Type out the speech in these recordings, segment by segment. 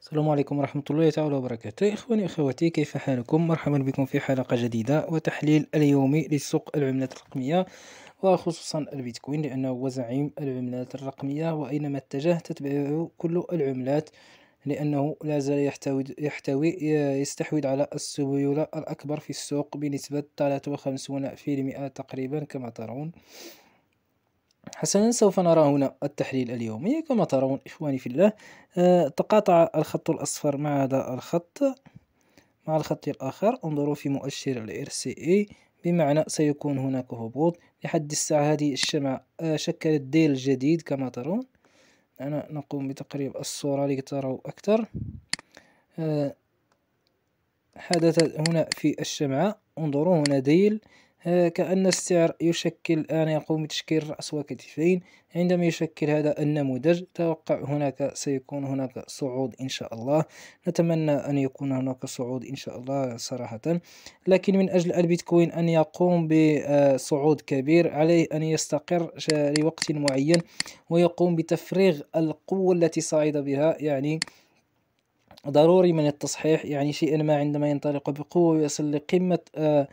السلام عليكم ورحمة الله تعالى وبركاته إخواني أخواتي كيف حالكم مرحبا بكم في حلقة جديدة وتحليل اليومي لسوق العملات الرقمية وخصوصا البيتكوين لأنه هو زعيم العملات الرقمية وأينما اتجه تتبعه كل العملات لأنه لا زال يحتوي, يحتوي يستحوذ على السيولة الأكبر في السوق بنسبة 53% تقريبا كما ترون حسنا سوف نرى هنا التحليل اليومي كما ترون إخواني في الله آه، تقاطع الخط الأصفر مع هذا الخط مع الخط الآخر انظروا في مؤشر الـ RCA بمعنى سيكون هناك هبوط لحد الساعة هذه الشمعة آه، شكلت ديل جديد كما ترون أنا نقوم بتقريب الصورة لتروا أكثر آه، حدث هنا في الشمعة انظروا هنا ديل كأن السعر يشكل الآن يقوم بتشكيل رأس وكتفين عندما يشكل هذا النموذج توقع هناك سيكون هناك صعود إن شاء الله نتمنى أن يكون هناك صعود إن شاء الله صراحة لكن من أجل البيتكوين أن يقوم بصعود كبير عليه أن يستقر لوقت معين ويقوم بتفريغ القوة التي صعد بها يعني ضروري من التصحيح يعني شيئا ما عندما ينطلق بقوة ويصل لقمة آه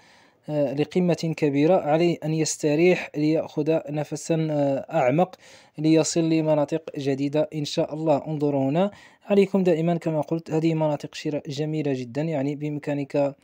لقمة كبيرة عليه أن يستريح ليأخذ نفسا آه، أعمق ليصل لمناطق جديدة إن شاء الله انظروا هنا عليكم دائما كما قلت هذه مناطق شراء جميلة جدا يعني بإمكانك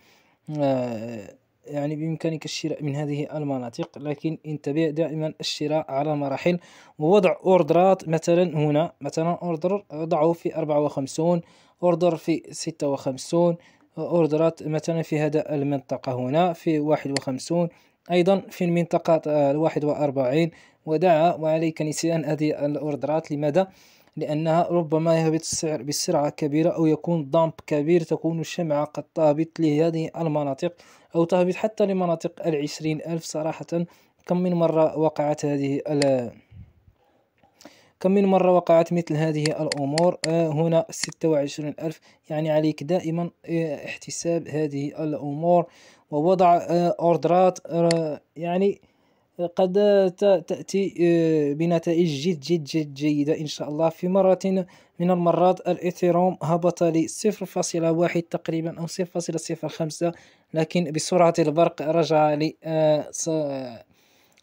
آه، يعني بإمكانك الشراء من هذه المناطق لكن انتبه دائما الشراء على مراحل ووضع أوردرات مثلا هنا مثلا أوردر ضعه في 54 أوردر في 56 أوردرات مثلا في هذا المنطقة هنا في واحد وخمسون أيضا في المنطقة آه، الواحد وأربعين ودعا وعليك نسيان هذه الأوردرات لماذا؟ لأنها ربما يهبط السعر بسرعة كبيرة أو يكون ضامب كبير تكون الشمعة قد تهبط لهذه المناطق أو تهبط حتى لمناطق العشرين ألف صراحة كم من مرة وقعت هذه كم من مرة وقعت مثل هذه الأمور آه، هنا ستة وعشرين ألف يعني عليك دائما آه، احتساب هذه الأمور ووضع آه، أوردرات يعني قد تأتي بنتائج جد جد جد جيدة إن شاء الله في مرة من المرات الإثيروم هبط لصفر فاصلة واحد تقريبا أو صفر فاصلة صفر خمسة لكن بسرعة البرق رجع ل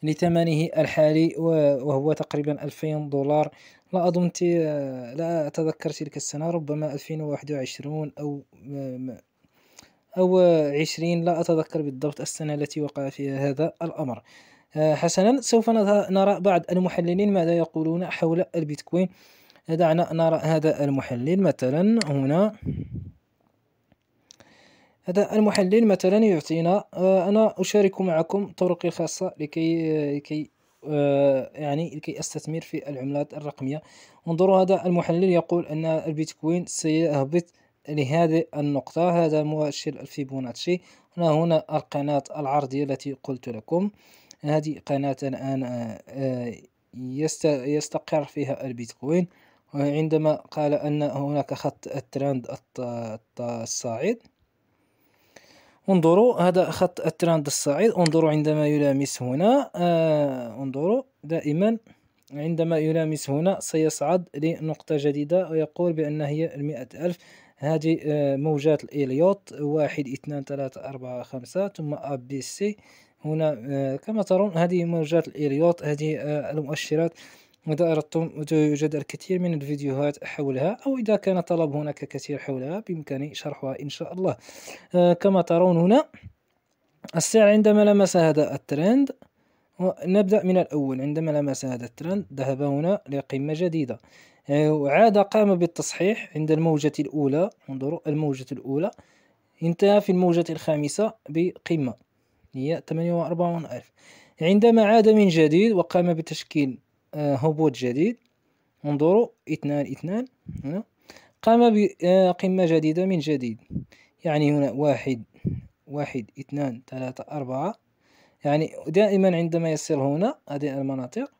لثمنه الحالي وهو تقريبا 2000 دولار لا أظن لا أتذكر تلك السنة ربما 2021 أو أو عشرين لا أتذكر بالضبط السنة التي وقع فيها هذا الأمر آه، حسنا سوف نرى بعض المحللين ماذا يقولون حول البيتكوين دعنا نرى هذا المحلل مثلا هنا هذا المحلل مثلا يعطينا آه، أنا أشارك معكم طرقي الخاصة لكي آه، لكي آه، يعني لكي أستثمر في العملات الرقمية انظروا هذا المحلل يقول أن البيتكوين سيهبط لهذه النقطة هذا مؤشر الفيبوناتشي هنا هنا القناة العرضية التي قلت لكم هذه قناة الآن يستقر فيها البيتكوين عندما قال أن هناك خط الترند الصاعد انظروا هذا خط الترند الصاعد انظروا عندما يلامس هنا آه انظروا دائما عندما يلامس هنا سيصعد لنقطة جديدة ويقول بأن هي المئة ألف هذه آه، موجات الإليوت واحد اثنان ثلاثة أربعة خمسة ثم أ بي سي هنا آه، كما ترون هذه موجات الإليوت هذه آه، المؤشرات وإذا أردتم يوجد الكثير من الفيديوهات حولها أو إذا كان طلب هناك كثير حولها بإمكاني شرحها إن شاء الله آه، كما ترون هنا السعر عندما لمس هذا الترند نبدأ من الأول عندما لمس هذا الترند ذهب هنا لقمة جديدة آه، وعاد قام بالتصحيح عند الموجة الأولى انظروا الموجة الأولى انتهى في الموجة الخامسة بقمة هي 48 ألف عندما عاد من جديد وقام بتشكيل آه، هبوط جديد انظروا اثنان اثنان هنا قام بقمة آه، جديدة من جديد يعني هنا واحد واحد اثنان ثلاثة أربعة يعني دائما عندما يصل هنا هذه المناطق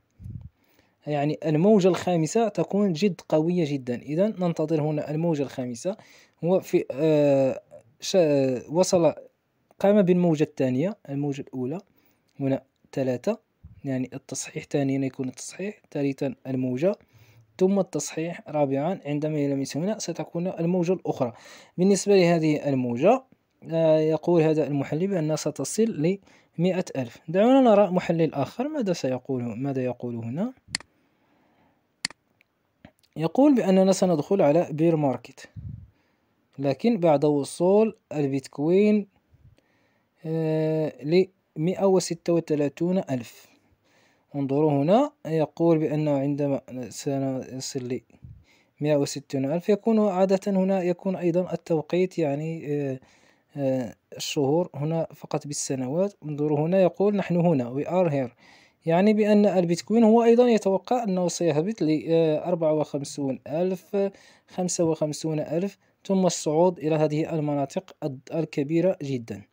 يعني الموجة الخامسة تكون جد قوية جدا إذا ننتظر هنا الموجة الخامسة هو في آه وصل قام بالموجة الثانية الموجة الأولى هنا ثلاثة يعني التصحيح ثانيا يكون التصحيح ثالثا الموجة ثم التصحيح رابعا عندما يلمس هنا ستكون الموجة الأخرى بالنسبة لهذه الموجة آه، يقول هذا المحلل بأنها ستصل ل ألف دعونا نرى محلل آخر ماذا سيقول ماذا يقول هنا يقول بأننا سندخل على بير ماركت لكن بعد وصول البيتكوين آه، لمئة وستة وثلاثون ألف انظروا هنا يقول بأنه عندما سنصل لي مئة وستون ألف يكون عادة هنا يكون أيضا التوقيت يعني آه، آه، الشهور هنا فقط بالسنوات انظروا هنا يقول نحن هنا we are here يعني بأن البيتكوين هو أيضا يتوقع أنه سيهبط آه، أربعة وخمسون ألف خمسة وخمسون ألف ثم الصعود إلى هذه المناطق الكبيرة جدا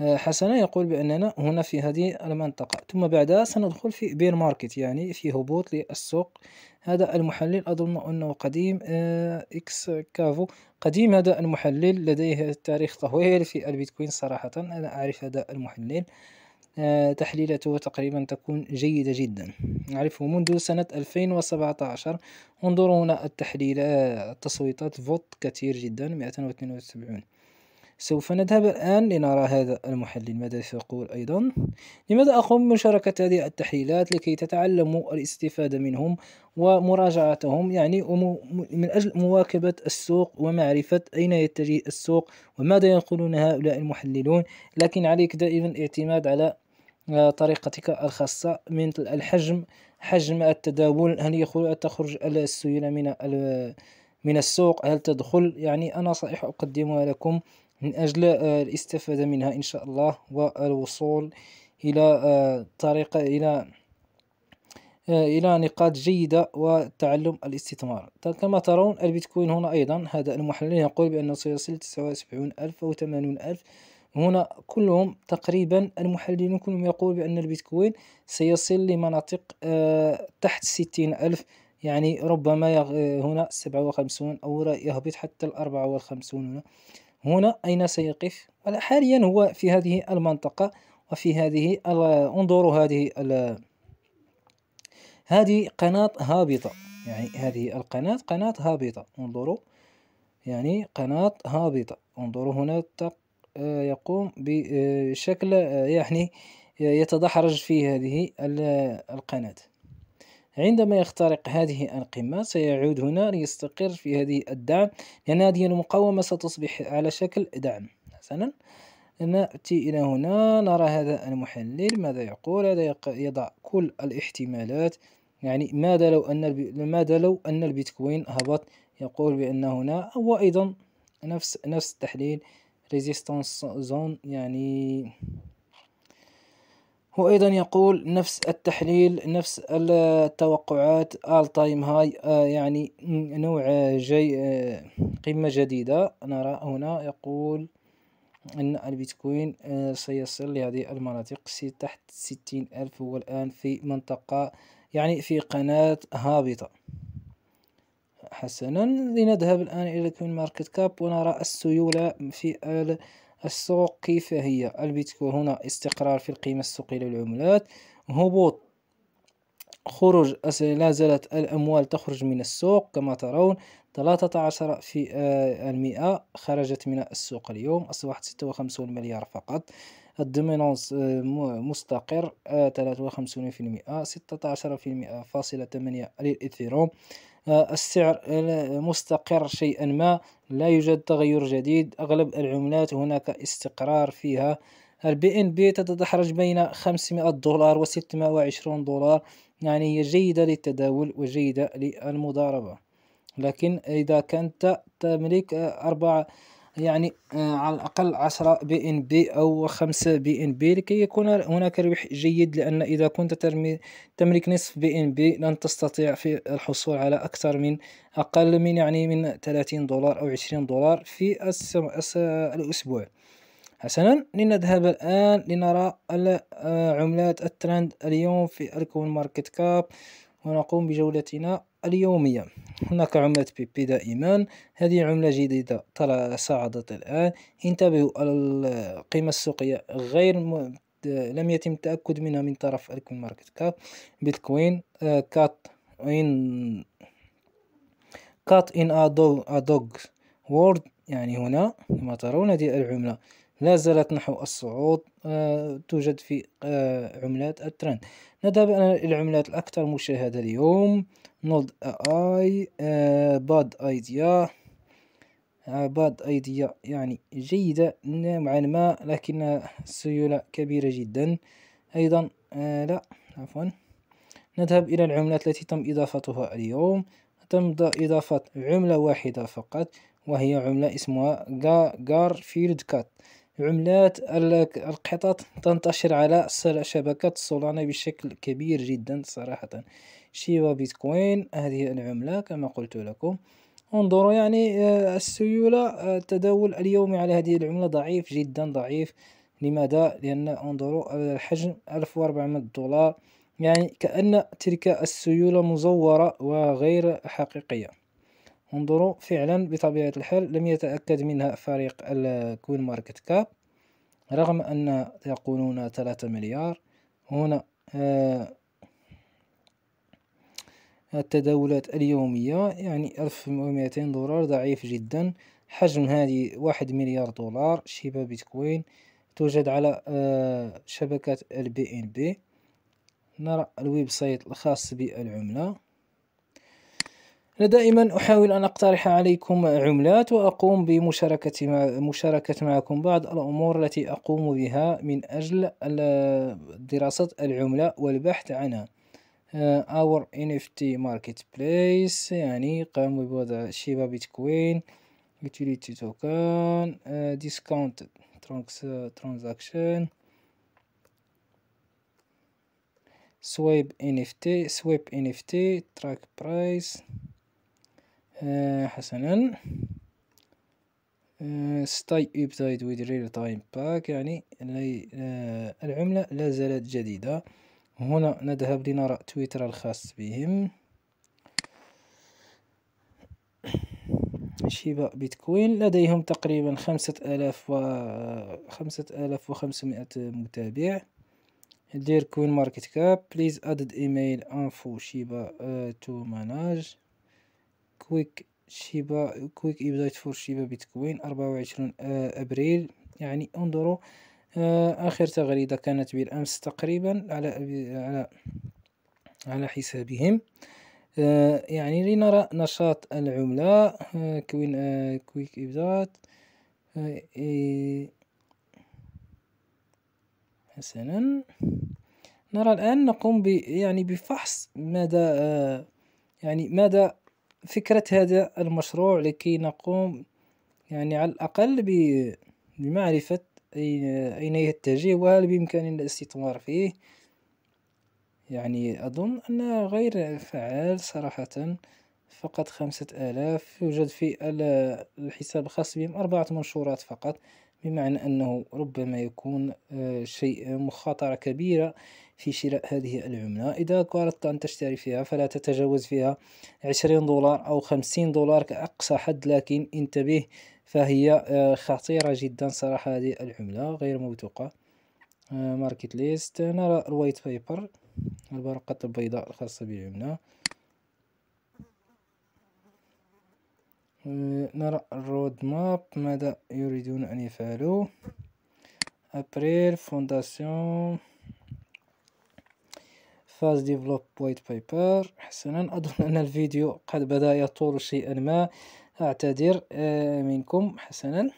آه، حسنا يقول بأننا هنا في هذه المنطقة ثم بعدها سندخل في بير ماركت يعني في هبوط للسوق هذا المحلل أظن أنه قديم آه، إكس كافو قديم هذا المحلل لديه تاريخ طويل في البيتكوين صراحة أنا أعرف هذا المحلل آه، تحليلته تقريبا تكون جيدة جدا نعرفه منذ سنة 2017 انظروا هنا التحليل التصويتات فوت كثير جدا 272 سوف نذهب الآن لنرى هذا المحلل ماذا سيقول أيضا لماذا أقوم بمشاركة هذه التحليلات لكي تتعلموا الاستفادة منهم ومراجعتهم يعني من أجل مواكبة السوق ومعرفة أين يتجه السوق وماذا يقولون هؤلاء المحللون لكن عليك دائما الاعتماد على آه، طريقتك الخاصة من الحجم حجم التداول هل يخرج تخرج السيولة من من السوق هل تدخل يعني أنا صحيح أقدمها لكم من أجل آه، الاستفادة منها إن شاء الله والوصول إلى آه، طريقة إلى آه، إلى نقاط جيدة وتعلم الاستثمار كما ترون البيتكوين هنا أيضا هذا المحلل يقول بأنه سيصل 79 ألف أو 80 ألف هنا كلهم تقريبا المحللون كلهم يقول بأن البيتكوين سيصل لمناطق تحت 60 ألف يعني ربما هنا 57 أو يهبط حتى الأربعة والخمسون هنا هنا أين سيقف حاليا هو في هذه المنطقة وفي هذه انظروا هذه هذه قناة هابطة يعني هذه القناة قناة هابطة انظروا يعني قناة هابطة انظروا هنا يقوم بشكل يعني يتدحرج في هذه القناة عندما يخترق هذه القمة سيعود هنا ليستقر في هذه الدعم لأن هذه المقاومة ستصبح على شكل دعم حسنا نأتي إلى هنا نرى هذا المحلل ماذا يقول هذا يضع كل الاحتمالات يعني ماذا لو أن ماذا لو أن البيتكوين هبط يقول بأن هنا هو أيضا نفس نفس التحليل ريزيستانس زون يعني هو أيضا يقول نفس التحليل نفس التوقعات آل تايم هاي يعني نوع جي آه، قمة جديدة نرى هنا يقول أن البيتكوين آه، سيصل لهذه المناطق تحت ستين ألف والآن في منطقة يعني في قناة هابطة حسنا لنذهب الآن إلى كوين ماركت كاب ونرى السيولة في السوق كيف هي البيتكوين هنا استقرار في القيمة السوقية للعملات هبوط خروج لا زالت الأموال تخرج من السوق كما ترون 13 في آه، المئة خرجت من السوق اليوم أصبحت 56 مليار فقط الدومينونس آه، مستقر 53% آه، 16% فاصلة 8 للإثيروم آه، السعر مستقر شيئا ما لا يوجد تغير جديد أغلب العملات هناك استقرار فيها البي ان بي تتدحرج بين 500 دولار و 620 دولار يعني هي جيدة للتداول وجيدة للمضاربة لكن إذا كنت تملك اربع يعني آه، على الأقل عشرة بي إن بي أو خمسة بي إن بي لكي يكون هناك ربح جيد لأن إذا كنت ترمي تملك نصف بي إن بي لن تستطيع في الحصول على أكثر من أقل من يعني من 30 دولار أو 20 دولار في الس... الأسبوع حسنا لنذهب الآن لنرى آه، عملات الترند اليوم في الكون ماركت كاب ونقوم بجولتنا اليومية هناك عملة بيبي دائما هذه عملة جديدة صعدت الآن انتبهوا القيمة السوقية غير م... لم يتم التأكد منها من طرف الكوين ماركت كاب بيتكوين آه، كات إن كات إن أدوغ وورد يعني هنا كما ترون هذه العملة لا زالت نحو الصعود آه توجد في آه عملات الترند نذهب إلى العملات الأكثر مشاهدة اليوم نود اي باد ايديا باد ايديا يعني جيدة نوعا ما لكن سيولة كبيرة جدا ايضا آه لا عفوا نذهب الى العملات التي تم اضافتها اليوم تم اضافة عملة واحدة فقط وهي عملة اسمها فيلد كات عملات القطط تنتشر على شبكة سولانا بشكل كبير جدا صراحة شيبا بيتكوين هذه العملة كما قلت لكم انظروا يعني آه، السيولة آه، التداول اليومي على هذه العملة ضعيف جدا ضعيف لماذا؟ لأن انظروا آه، الحجم 1400 دولار يعني كأن تلك السيولة مزورة وغير حقيقية انظروا فعلا بطبيعة الحال لم يتأكد منها فريق الكوين ماركت كاب رغم أن يقولون 3 مليار هنا آه التداولات اليومية يعني ألف ومئتين دولار ضعيف جدا حجم هذه واحد مليار دولار شبه بيتكوين توجد على آه، شبكة البي ان بي نرى الويب سايت الخاص بالعملة أنا دائما أحاول أن أقترح عليكم عملات وأقوم بمشاركة مع مشاركة معكم بعض الأمور التي أقوم بها من أجل دراسة العملة والبحث عنها اور آه، NFT marketplace يعني قاموا بوضع شيبا بيتكوين utility token آه، discount transaction سويب NFT سويب NFT track price آه، حسنا ستاي ابتايد ويد ريل تايم باك يعني العملة لا زالت جديدة هنا نذهب لنرى تويتر الخاص بهم شيبا بيتكوين لديهم تقريبا خمسة آلاف و خمسة آلاف وخمسمائة متابع دير كوين ماركت كاب بليز ادد ايميل انفو شيبا تو ماناج كويك شيبا كويك إبدايت فور شيبا بيتكوين أربعة وعشرون آه، ابريل يعني انظروا آه، آخر تغريدة كانت بالأمس تقريبا على على على حسابهم آه، يعني لنرى نشاط العملة آه، كوين كويك إبدات حسنا نرى الآن نقوم ب يعني بفحص مدى يعني مدى فكرة هذا المشروع لكي نقوم يعني على الأقل بمعرفة أين يتجه وهل بإمكاننا الاستثمار فيه يعني أظن أنه غير فعال صراحة فقط خمسة آلاف يوجد في الحساب الخاص بهم أربعة منشورات فقط بمعنى أنه ربما يكون آه، شيء مخاطرة كبيرة في شراء هذه العملة إذا أردت أن تشتري فيها فلا تتجاوز فيها عشرين دولار أو خمسين دولار كأقصى حد لكن انتبه فهي آه، خطيرة جدا صراحة هذه العملة غير موثوقة ماركت آه، ليست نرى الوايت بيبر الورقة البيضاء الخاصة بالعملة آه، نرى الرود ماب ماذا يريدون أن يفعلوا أبريل فونداسيون فاز ديفلوب وايت بيبر حسنا أظن أن الفيديو قد بدأ يطول شيئا ما أعتذر آه، منكم حسنا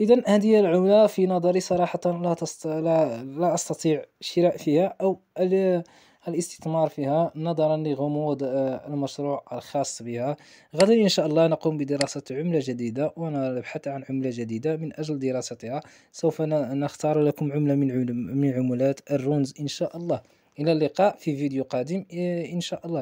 إذا هذه العملة في نظري صراحة لا, تست... لا... لا أستطيع شراء فيها أو ال... الاستثمار فيها نظرا لغموض آه، المشروع الخاص بها غدا إن شاء الله نقوم بدراسة عملة جديدة ونبحث عن عملة جديدة من أجل دراستها سوف نختار لكم عملة من, من عملات الرونز إن شاء الله إلى اللقاء في فيديو قادم إيه، إن شاء الله